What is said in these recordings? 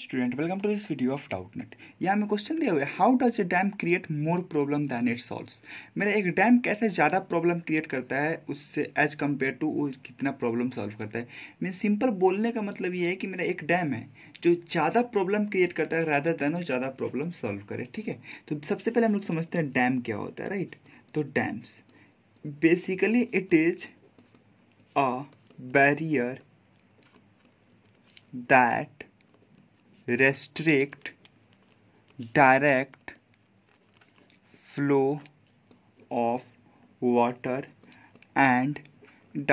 student welcome to this video of Doubtnut यहाँ में question दिया हुआ है how does a dam create more problem than it solves मेरा एक डैम कैसे ज़्यादा प्रॉब्लम क्रिएट करता है उससे एज कम्पेयर टू वो कितना प्रॉब्लम सॉल्व करता है मीन सिंपल बोलने का मतलब ये है कि मेरा एक डैम है जो ज़्यादा प्रॉब्लम क्रिएट करता है राधा दैन वो ज़्यादा प्रॉब्लम सॉल्व करे ठीक है तो सबसे पहले हम लोग समझते हैं डैम क्या होता है राइट तो dams basically it is a barrier that restrict direct flow of water and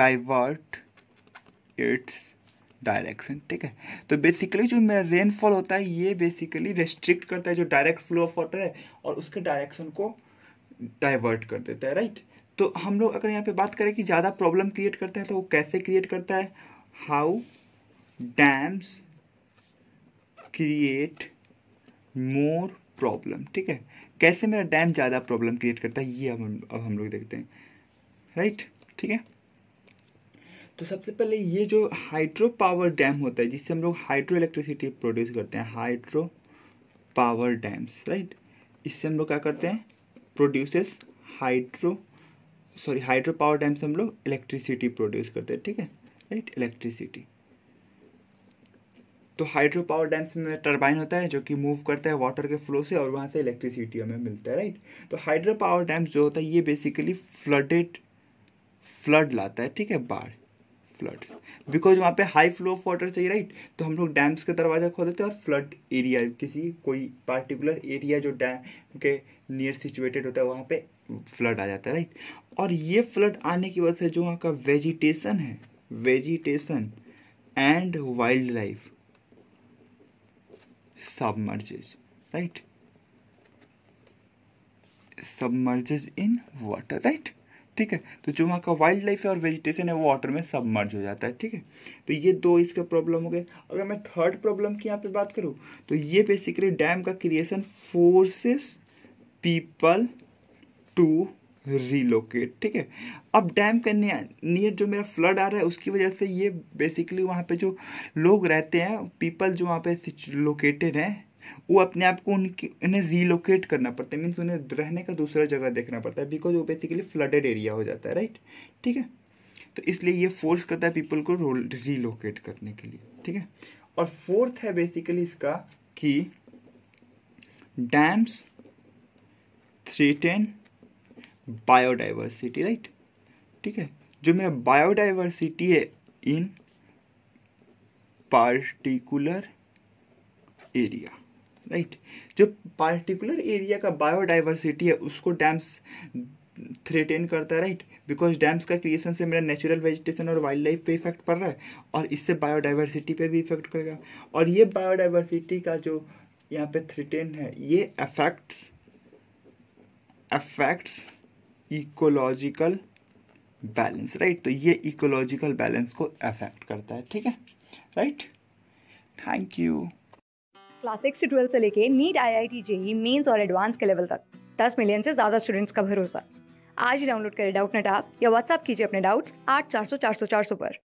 divert its direction ठीक है तो बेसिकली जो मेरा रेनफॉल होता है ये बेसिकली रेस्ट्रिक्ट करता है जो डायरेक्ट फ्लो ऑफ वाटर है और उसके डायरेक्शन को डाइवर्ट कर देता है राइट तो हम लोग अगर यहाँ पे बात करें कि ज़्यादा प्रॉब्लम क्रिएट करता है तो वो कैसे क्रिएट करता है how dams create more problem ठीक है कैसे मेरा डैम ज़्यादा प्रॉब्लम क्रिएट करता है ये अब हम अब हम लोग देखते हैं राइट ठीक है तो सबसे पहले ये जो हाइड्रो पावर डैम होता है जिससे हम लोग हाइड्रो इलेक्ट्रिसिटी प्रोड्यूस करते हैं हाइड्रो पावर डैम्स राइट इससे हम लोग क्या करते हैं produces hydro sorry hydro power dam से हम लोग इलेक्ट्रिसिटी प्रोड्यूस करते हैं ठीक है राइट इलेक्ट्रिसिटी तो हाइड्रो पावर डैम्स में टर्बाइन होता है जो कि मूव करता है वाटर के फ्लो से और वहाँ से इलेक्ट्रिसिटी हमें मिलता है राइट तो हाइड्रो पावर डैम्स जो होता है ये बेसिकली फ्लडेड फ्लड लाता है ठीक है बाढ़ फ्लड्स बिकॉज वहाँ पे हाई फ्लो ऑफ वाटर चाहिए राइट तो हम लोग डैम्स का दरवाज़ा खोल देते हैं और फ्लड एरिया किसी कोई पार्टिकुलर एरिया जो डैम के नियर सिचुएटेड होता है वहाँ पे फ्लड आ जाता है राइट और ये फ्लड आने की वजह से जो वहाँ का वेजिटेशन है vegetation and wildlife submerges right submerges in water right ठीक है तो जो वहाँ का वाइल्ड लाइफ है और वेजिटेशन है वो वाटर में सबमर्ज हो जाता है ठीक है तो ये दो इसका प्रॉब्लम हो गए अगर मैं थर्ड प्रॉब्लम की यहाँ पे बात करूँ तो ये बेसिकली डैम का creation forces people to relocate ठीक है अब डैम के नियर जो मेरा फ्लड आ रहा है उसकी वजह से ये बेसिकली वहाँ पे जो लोग रहते हैं पीपल जो वहाँ पे लोकेटेड हैं वो अपने आप को उनकी उन्हें रीलोकेट करना पड़ता है मीन्स उन्हें रहने का दूसरा जगह देखना पड़ता है बिकॉज वो बेसिकली फ्लडेड एरिया हो जाता है राइट ठीक है तो इसलिए ये फोर्स करता है पीपल को रीलोकेट करने के लिए ठीक है और फोर्थ है बेसिकली इसका कि डैम्स थ्रेटन बायोडाइवर्सिटी राइट ठीक है जो मेरा बायोडाइवर्सिटी है इन पार्टिकुलर एरिया राइट जो पार्टिकुलर एरिया का बायोडाइवर्सिटी है उसको डैम्स थ्रेटेन करता है राइट बिकॉज डैम्स का क्रिएशन से मेरा नेचुरल वेजिटेशन और वाइल्ड लाइफ पे इफेक्ट पड़ रहा है और इससे बायोडाइवर्सिटी पे भी इफेक्ट करेगा और ये बायोडाइवर्सिटी का जो यहाँ पे थ्रेटेन है ये affects affects ecological balance right तो ये इकोलॉजिकल बैलेंस को अफेक्ट करता है ठीक है right thank you class six से ट्वेल्थ से लेके NEET I I T JEE Mains और एडवांस के लेवल तक दस मिलियन से ज़्यादा स्टूडेंट्स का भरोसा आज ही डाउनलोड करें डाउट नेट आप या व्हाट्सअप कीजिए अपने डाउट्स आठ चार सौ चार सौ चार सौ पर